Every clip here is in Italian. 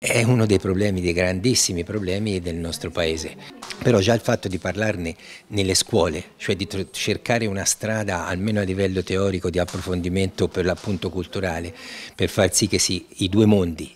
È uno dei problemi, dei grandissimi problemi del nostro paese, però già il fatto di parlarne nelle scuole, cioè di cercare una strada almeno a livello teorico di approfondimento per l'appunto culturale, per far sì che sì, i due mondi,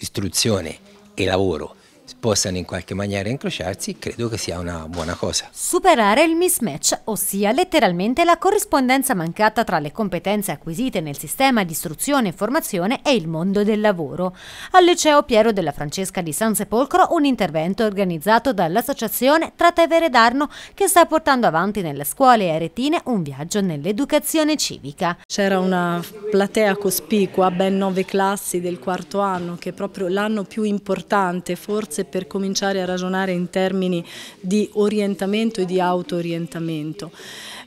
istruzione e lavoro, possano in qualche maniera incrociarsi, credo che sia una buona cosa. Superare il mismatch, ossia letteralmente la corrispondenza mancata tra le competenze acquisite nel sistema di istruzione e formazione e il mondo del lavoro. Al liceo Piero della Francesca di San Sepolcro un intervento organizzato dall'associazione Tratevere Darno che sta portando avanti nelle scuole e aretine un viaggio nell'educazione civica. C'era una platea cospicua, ben nove classi del quarto anno, che è proprio l'anno più importante forse diverse per cominciare a ragionare in termini di orientamento e di auto-orientamento.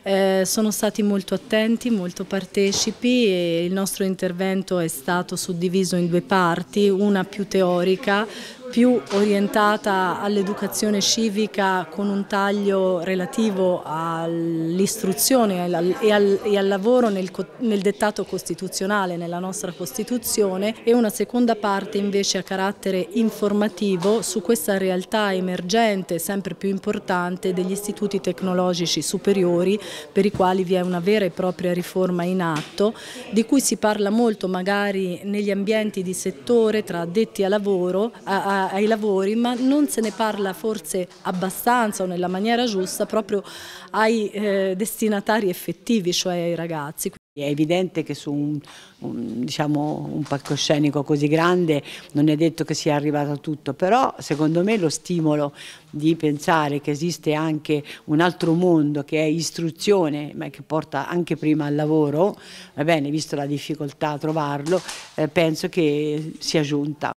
Eh, sono stati molto attenti, molto partecipi e il nostro intervento è stato suddiviso in due parti, una più teorica più orientata all'educazione civica con un taglio relativo all'istruzione e, al, e, al, lavoro nel, nel, dettato costituzionale, nella nostra Costituzione e una seconda parte invece a carattere informativo su questa realtà emergente sempre più importante degli istituti tecnologici superiori per i quali vi è una vera e propria riforma in atto di cui si parla molto magari negli ambienti di settore tra addetti a lavoro, a, a ai lavori, ma non se ne parla forse abbastanza o nella maniera giusta proprio ai eh, destinatari effettivi, cioè ai ragazzi. È evidente che su un, un, diciamo, un, palcoscenico così grande non è detto che sia arrivato tutto, però secondo me lo stimolo di pensare che esiste anche un altro mondo che è istruzione, ma che porta anche prima al lavoro, va bene, visto la difficoltà a trovarlo, eh, penso che sia giunta.